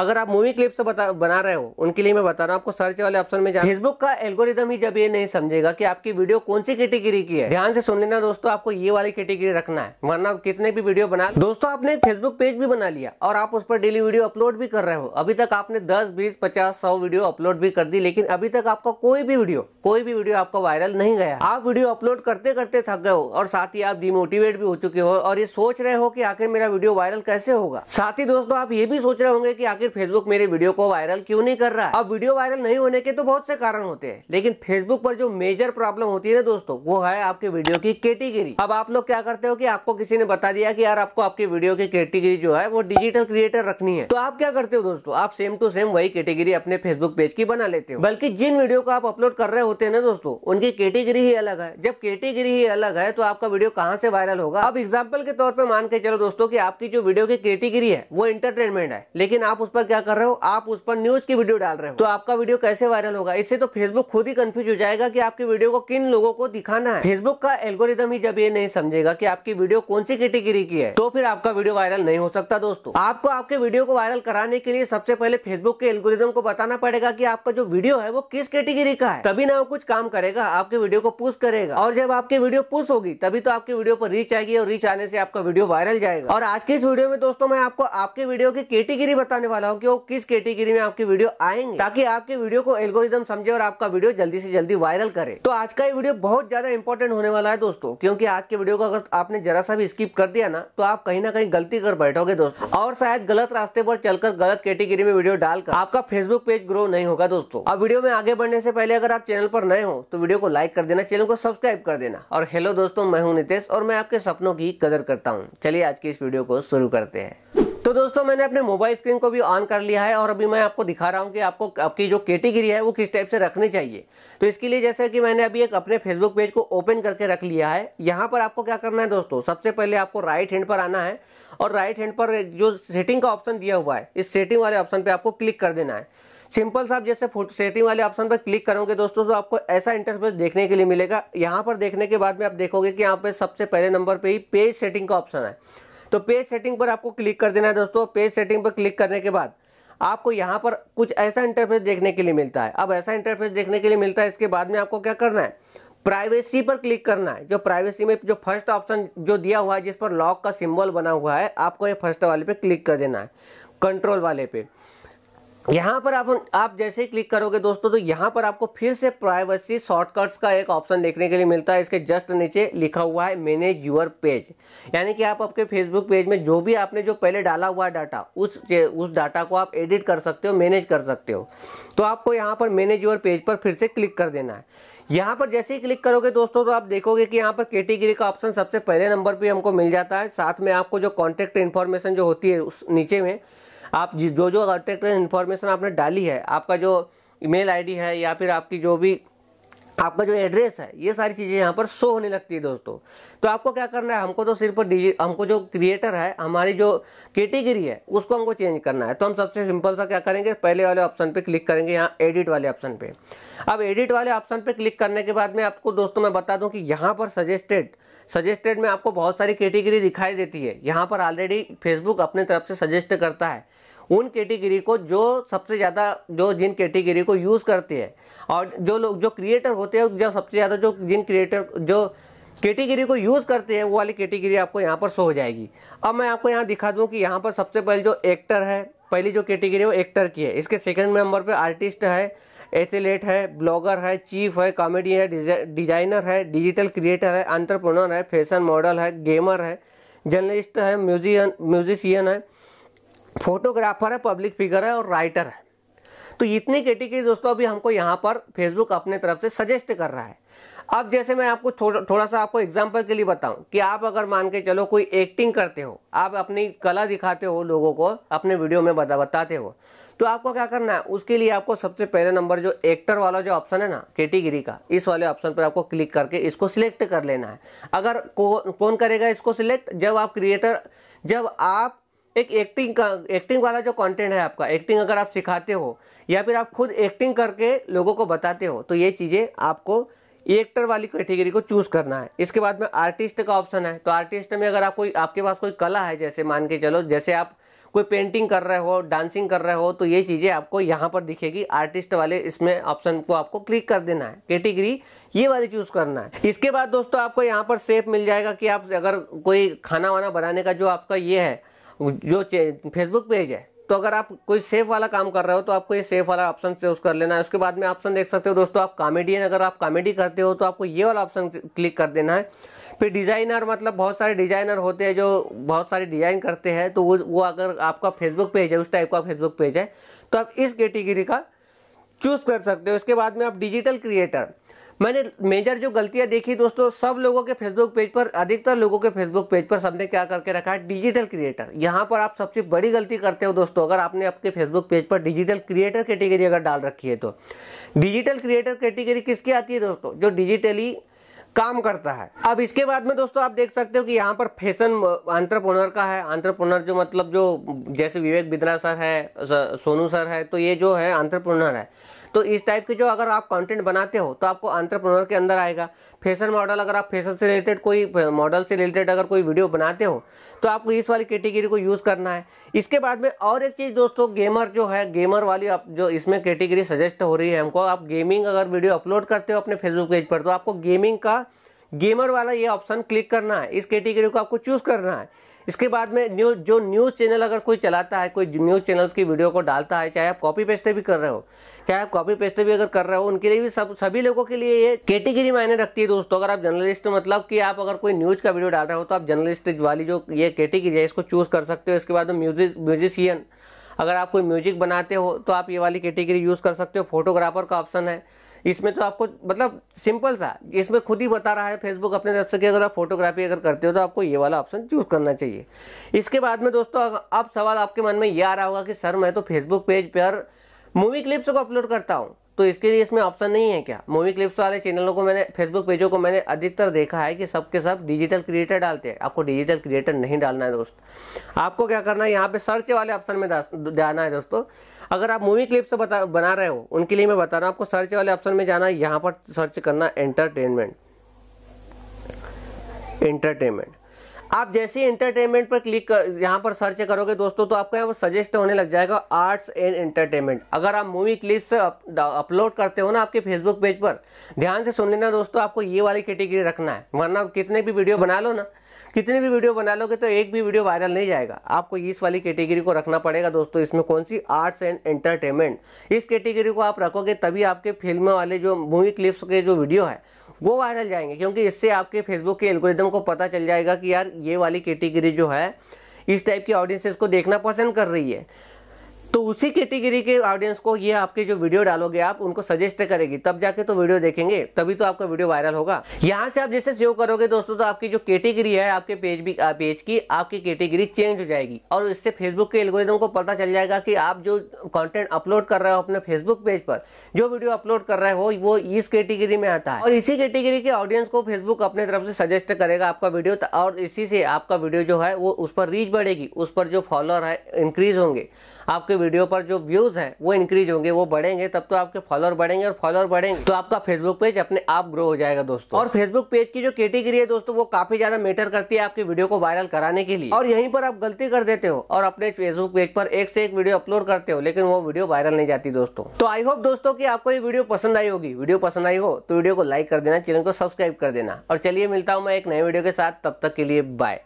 अगर आप movie clips बता बना रहे हो उनके लिए मैं बता रहा हूँ आपको सर्च वाले ऑप्शन में फेसबुक का एल्गोरिदम ही जब ये नहीं समझेगा कि आपकी वीडियो कौन सी कैटेगरी की है ध्यान से सुन लेना दोस्तों आपको ये वाली कैटेगरी रखना है वरना कितने भी वीडियो बना दोस्तों आपने एक फेसबुक पेज भी बना लिया और आप उस पर डेली वीडियो अपलोड भी कर रहे हो अभी तक आपने दस बीस पचास सौ वीडियो अपलोड भी कर दी लेकिन अभी तक आपका कोई भी वीडियो कोई भी वीडियो आपका वायरल नहीं गया आप वीडियो अपलोड करते करते थक गए हो और साथ ही आप डिमोटिवेट भी हो चुके हो और ये सोच रहे हो की आखिर मेरा वीडियो वायरल कैसे होगा साथ ही दोस्तों आप ये भी सोच रहे होंगे की आखिर फेसबुक मेरे वीडियो को वायरल क्यों नहीं कर रहा है अब वीडियो वायरल नहीं होने के तो बहुत से कारण होते हैं लेकिन फेसबुक पर जो मेजर प्रॉब्लम होती है ना दोस्तों वो है आपके वीडियो की कैटेगरी अब आप लोग क्या करते हो कि आपको किसी ने बता दिया कि यार आपको आपकी वीडियो की कैटेगरी जो है वो डिजिटल क्रिएटर रखनी है तो आप क्या करते हो दोस्तों आप सेम टू सेम वही कैटेगरी अपने फेसबुक पेज की बना लेते हो बल्कि जिन वीडियो को आप अपलोड कर रहे होते हैं ना दोस्तों उनकी कैटेगरी ही अलग है जब कैटेगरी ही अलग है तो आपका वीडियो कहाँ से वायरल होगा अब एग्जाम्पल के तौर पर मान के चलो दोस्तों की आपकी जो वीडियो की कैटेगरी है वो इंटरटेनमेंट है लेकिन आप उस पर पर क्या कर रहे हो आप उस पर न्यूज की वीडियो डाल रहे हो तो आपका वीडियो कैसे वायरल होगा इससे तो फेसबुक खुद ही कंफ्यूज हो जाएगा की आपकी वीडियो को किन लोगों को दिखाना है फेसबुक का एल्गोरिदम ही जब ये नहीं समझेगा की आपकी वीडियो कौन सी कैटेगरी की है तो फिर आपका वीडियो वायरल नहीं हो सकता दोस्तों आपको आपके वीडियो को वायरल कराने के लिए सबसे पहले फेसबुक के एल्गोरिदम को बताना पड़ेगा की आपका जो वीडियो है वो किस कैटेगरी का है तभी ना वो कुछ काम करेगा आपके वीडियो को पुश करेगा और जब आपकी वीडियो पुश होगी तभी तो आपकी वीडियो पर रीच आएगी और रीच आने से आपका वीडियो वायरल जाएगा और आज की इस वीडियो में दोस्तों मैं आपको आपके वीडियो की कैटेगरी बताने वाला वाला हूँ कि वो किस कैटेगरी में आपके वीडियो आएंगे ताकि आपके वीडियो को एल्गोरिदम समझे और आपका वीडियो जल्दी से जल्दी वायरल करे तो आज का ये वीडियो बहुत ज्यादा इंपॉर्टेंट होने वाला है दोस्तों क्योंकि आज के वीडियो को अगर आपने जरा सा भी स्किप कर दिया ना तो आप कहीं ना कहीं गलती कर बैठोगे दोस्तों और शायद गलत रास्ते पर चलकर गलत कैटेगरी में वीडियो डालकर आपका फेसबुक पेज ग्रो नहीं होगा दोस्तों अब वीडियो में आगे बढ़ने से पहले अगर आप चैनल पर नए हो तो वीडियो को लाइक कर देना चैनल को सब्सक्राइब कर देना और हेलो दोस्तों मैं हूँ नितेश और मैं आपके सपनों की कदर करता हूँ चलिए आज की इस वीडियो को शुरू करते हैं तो दोस्तों मैंने अपने मोबाइल स्क्रीन को भी ऑन कर लिया है और अभी मैं आपको दिखा रहा हूँ कि आपको आपकी जो कैटेगरी है वो किस टाइप से रखनी चाहिए तो इसके लिए जैसे कि मैंने अभी एक अपने फेसबुक पेज को ओपन करके रख लिया है यहाँ पर आपको क्या करना है दोस्तों सबसे पहले आपको राइट हैंड पर आना है और राइट हैंड पर जो सेटिंग का ऑप्शन दिया हुआ है इस सेटिंग वाले ऑप्शन पर आपको क्लिक कर देना है सिंपल सा आप जैसे फोटो सेटिंग वाले ऑप्शन पर क्लिक करोगे दोस्तों तो आपको ऐसा इंटरफेस देखने के लिए मिलेगा यहाँ पर देखने के बाद में आप देखोगे कि यहाँ पे सबसे पहले नंबर पे ही पेज सेटिंग का ऑप्शन है तो पेज सेटिंग पर आपको क्लिक कर देना है दोस्तों पेज सेटिंग पर क्लिक करने के बाद आपको यहाँ पर कुछ ऐसा इंटरफेस देखने के लिए मिलता है अब ऐसा इंटरफेस देखने के लिए मिलता है इसके बाद में आपको क्या करना है प्राइवेसी पर क्लिक करना है जो प्राइवेसी में जो फर्स्ट ऑप्शन जो दिया हुआ है जिस पर लॉक का सिंबल बना हुआ है आपको ये फर्स्ट वाले पे क्लिक कर देना है कंट्रोल वाले पे यहाँ पर आप आप जैसे ही क्लिक करोगे दोस्तों तो यहाँ पर आपको फिर से प्राइवेसी शॉर्टकट्स का एक ऑप्शन देखने के लिए मिलता है इसके जस्ट नीचे लिखा हुआ है मैनेज यूर पेज यानी कि आप आपके फेसबुक पेज में जो भी आपने जो पहले डाला हुआ डाटा उस उस डाटा को आप एडिट कर सकते हो मैनेज कर सकते हो तो आपको यहाँ पर मैनेज यूर पेज पर फिर से क्लिक कर देना है यहाँ पर जैसे ही क्लिक करोगे दोस्तों तो आप देखोगे कि यहाँ पर कैटेगरी का ऑप्शन सबसे पहले नंबर पर हमको मिल जाता है साथ में आपको जो कॉन्टैक्ट इन्फॉर्मेशन जो होती है उस नीचे में आप जिस जो जो कॉन्टैक्ट इन्फॉर्मेशन आपने डाली है आपका जो ईमेल आईडी है या फिर आपकी जो भी आपका जो एड्रेस है ये सारी चीज़ें यहाँ पर शो होने लगती है दोस्तों तो आपको क्या करना है हमको तो सिर्फ डिजी हमको जो क्रिएटर है हमारी जो कैटेगरी है उसको हमको चेंज करना है तो हम सबसे सिंपल सा क्या करेंगे पहले वाले ऑप्शन पे क्लिक करेंगे यहाँ एडिट वाले ऑप्शन पे अब एडिट वाले ऑप्शन पे क्लिक करने के बाद में आपको दोस्तों मैं बता दूं कि यहाँ पर सजेस्टेड सजेस्टेड में आपको बहुत सारी कैटेगरी दिखाई देती है यहाँ पर ऑलरेडी फेसबुक अपने तरफ से सजेस्ट करता है उन कैटेगरी को जो सबसे ज़्यादा जो जिन कैटेगरी को यूज़ करते हैं और जो लोग जो क्रिएटर होते हैं जो सबसे ज़्यादा जो जिन क्रिएटर जो कैटेगरी को यूज़ करते हैं वो वाली कैटेगरी आपको यहाँ पर शो हो जाएगी अब मैं आपको यहाँ दिखा दूँ कि यहाँ पर सबसे पहले जो एक्टर है पहली जो कैटेगरी है वो एक्टर की है इसके सेकेंड नंबर पर आर्टिस्ट है एथलेट है ब्लॉगर है चीफ है कॉमेडी है डिजाइनर है डिजिटल क्रिएटर है अंतरप्रोनर है फैशन मॉडल है गेमर है जर्नलिस्ट है म्यूजियन म्यूजिशियन है फोटोग्राफर है पब्लिक फिगर है और राइटर है तो इतनी कैटेगरी दोस्तों अभी हमको यहाँ पर फेसबुक अपने तरफ से सजेस्ट कर रहा है अब जैसे मैं आपको थोड़ा थोड़ा सा आपको एग्जाम्पल के लिए बताऊं कि आप अगर मान के चलो कोई एक्टिंग करते हो आप अपनी कला दिखाते हो लोगों को अपने वीडियो में बता बताते हो तो आपको क्या करना है उसके लिए आपको सबसे पहले नंबर जो एक्टर वाला जो ऑप्शन है ना कैटेगरी का इस वाले ऑप्शन पर आपको क्लिक करके इसको सिलेक्ट कर लेना है अगर को, कौन करेगा इसको सिलेक्ट जब आप क्रिएटर जब आप एक एक्टिंग का एक्टिंग वाला जो कंटेंट है आपका एक्टिंग अगर आप सिखाते हो या फिर आप खुद एक्टिंग करके लोगों को बताते हो तो ये चीज़ें आपको एक्टर वाली कैटेगरी को चूज करना है इसके बाद में आर्टिस्ट का ऑप्शन है तो आर्टिस्ट में अगर आप कोई आपके पास कोई कला है जैसे मान के चलो जैसे आप कोई पेंटिंग कर रहे हो डांसिंग कर रहे हो तो ये चीज़ें आपको यहाँ पर दिखेगी आर्टिस्ट वाले इसमें ऑप्शन को आपको क्लिक कर देना है कैटेगरी ये वाली चूज करना है इसके बाद दोस्तों आपको यहाँ पर सेफ मिल जाएगा कि आप अगर कोई खाना वाना बनाने का जो आपका ये है जो फेसबुक पेज है तो अगर आप कोई सेफ वाला काम कर रहे हो तो आपको ये सेफ वाला ऑप्शन चूज कर लेना है उसके बाद में ऑप्शन देख सकते हो दोस्तों आप कॉमेडियन अगर आप कॉमेडी करते हो तो आपको ये वाला ऑप्शन क्लिक कर देना है फिर डिज़ाइनर मतलब बहुत सारे डिज़ाइनर होते हैं जो बहुत सारे डिज़ाइन करते हैं तो वो वो अगर आपका फेसबुक पेज है उस टाइप का फेसबुक पेज है तो आप इस कैटेगरी का चूज़ कर सकते हो उसके बाद में आप डिजिटल क्रिएटर मैंने मेजर जो गलतियां देखी दोस्तों सब लोगों के फेसबुक पेज पर अधिकतर लोगों के फेसबुक पेज पर सबने क्या करके रखा है डिजिटल क्रिएटर यहाँ पर आप सबसे बड़ी गलती करते हो दोस्तों अगर आपने आपके फेसबुक पेज पर डिजिटल क्रिएटर कैटेगरी अगर डाल रखी है तो डिजिटल क्रिएटर कैटेगरी किसकी आती है दोस्तों जो डिजिटली काम करता है अब इसके बाद में दोस्तों आप देख सकते हो कि यहाँ पर फैशन आंट्रप्रोनर का है आंट्रप्रोनर जो मतलब जो जैसे विवेक बिद्रा सर है सोनू सर है तो ये जो है आंट्रप्रोनर है तो इस टाइप के जो अगर आप कंटेंट बनाते हो तो आपको अंतरप्रनोर के अंदर आएगा फैशन मॉडल अगर आप फैशन से रिलेटेड कोई मॉडल से रिलेटेड अगर कोई वीडियो बनाते हो तो आपको इस वाली कैटेगरी को यूज़ करना है इसके बाद में और एक चीज़ दोस्तों गेमर जो है गेमर वाली आप जो इसमें कैटेगरी सजेस्ट हो रही है हमको आप गेमिंग अगर वीडियो अपलोड करते हो अपने फेसबुक पेज पर तो आपको गेमिंग का गेमर वाला ये ऑप्शन क्लिक करना है इस कैटेगरी को आपको चूज़ करना है इसके बाद में न्यूज जो न्यूज़ चैनल अगर कोई चलाता है कोई न्यूज़ चैनल्स की वीडियो को डालता है चाहे आप कॉपी पेस्टे भी कर रहे हो चाहे आप कॉपी पेस्टे भी अगर कर रहे हो उनके लिए भी सब सभी लोगों के लिए ये कैटेगरी मायने रखती है दोस्तों अगर आप जर्नलिस्ट मतलब कि आप अगर कोई न्यूज़ का वीडियो डाल रहे हो तो आप जर्नलिस्ट वाली जो ये कैटेगरी है इसको चूज़ कर सकते हो इसके बाद में म्यूजिक म्यूजिशियन अगर आप कोई म्यूजिक बनाते हो तो आप ये वाली कैटेगरी यूज़ कर सकते हो फोटोग्राफर का ऑप्शन है इसमें तो आपको मतलब सिंपल सा इसमें खुद ही बता रहा है फेसबुक अपने तरफ से कि अगर आप फोटोग्राफी अगर करते हो तो आपको ये वाला ऑप्शन चूज़ करना चाहिए इसके बाद में दोस्तों अब सवाल आपके मन में ये आ रहा होगा कि सर मैं तो फेसबुक पेज पर मूवी क्लिप्स को अपलोड करता हूँ तो इसके लिए इसमें ऑप्शन नहीं है क्या मूवी क्लिप्स वाले चैनलों को मैंने फेसबुक पेजों को मैंने अधिकतर देखा है कि सबके सब डिजिटल क्रिएटर डालते हैं आपको डिजिटल क्रिएटर नहीं डालना है दोस्त आपको क्या करना है यहाँ पे सर्च वाले ऑप्शन में जाना है दोस्तों अगर आप मूवी क्लिप्स बता बना रहे हो उनके लिए मैं बता रहा हूँ आपको सर्च वाले ऑप्शन में जाना है यहाँ पर सर्च करना एंटरटेनमेंट एंटरटेनमेंट आप जैसे ही इंटरटेनमेंट पर क्लिक कर यहाँ पर सर्च करोगे दोस्तों तो आपको वो सजेस्ट होने लग जाएगा आर्ट्स एंड एंटरटेनमेंट अगर आप मूवी क्लिप्स अपलोड करते हो ना आपके फेसबुक पेज पर ध्यान से सुन लेना दोस्तों आपको ये वाली कैटेगरी रखना है वरना कितने भी वीडियो बना लो ना कितने भी वीडियो बना लोगे तो एक भी वीडियो वायरल नहीं जाएगा आपको इस वाली कैटेगरी को रखना पड़ेगा दोस्तों इसमें कौन सी आर्ट्स एंड एंटरटेनमेंट इस कैटेगरी को आप रखोगे तभी आपके फिल्म वाले जो मूवी क्लिप्स के जो वीडियो है वो वायरल जाएंगे क्योंकि इससे आपके फेसबुक के एल्गोरिदम को पता चल जाएगा कि यार ये वाली कैटेगरी जो है इस टाइप की ऑडियंसेस को देखना पसंद कर रही है तो उसी कैटेगरी के ऑडियंस को ये आपके जो वीडियो डालोगे आप उनको सजेस्ट करेगी तब जाके तो वीडियो देखेंगे तभी तो आपका वीडियो वायरल होगा यहाँ से आप जैसे सेव करोगे दोस्तों तो आपकी जो कैटेगरी है आपके पेज भी पेज की आपकी कैटेगरी चेंज हो जाएगी और इससे फेसबुक के एल्गोरिदम को पता चल जाएगा कि आप जो कॉन्टेंट अपलोड कर रहे हो अपने फेसबुक पेज पर जो वीडियो अपलोड कर रहे हो वो इस कैटेगरी में आता है और इसी कैटेगरी के ऑडियंस को फेसबुक अपने तरफ से सजेस्ट करेगा आपका वीडियो और इसी से आपका वीडियो जो है वो उस पर रीच बढ़ेगी उस पर जो फॉलोअर है इंक्रीज होंगे आपके वीडियो पर जो व्यूज है वो इंक्रीज होंगे वो बढ़ेंगे तब तो आपके फॉलोअर बढ़ेंगे और फॉलोअर बढ़ेंगे तो आपका फेसबुक पेज अपने आप ग्रो हो जाएगा दोस्तों और फेसबुक पेज की जो कैटेगरी है दोस्तों वो काफी ज्यादा मैटर करती है आपकी वीडियो को वायरल कराने के लिए और यहीं पर आप गलती कर देते हो और अपने फेसबुक पेज पर एक से एक वीडियो अपलोड करते हो लेकिन वो वीडियो वायरल नहीं जाती दोस्तों तो आई होप दोस्तों की आपको ये वीडियो पसंद आई होगी वीडियो पसंद आई हो तो वीडियो को लाइक कर देना चैनल को सब्सक्राइब कर देना और चलिए मिलता हूँ मैं एक नए वीडियो के साथ तब तक के लिए बाय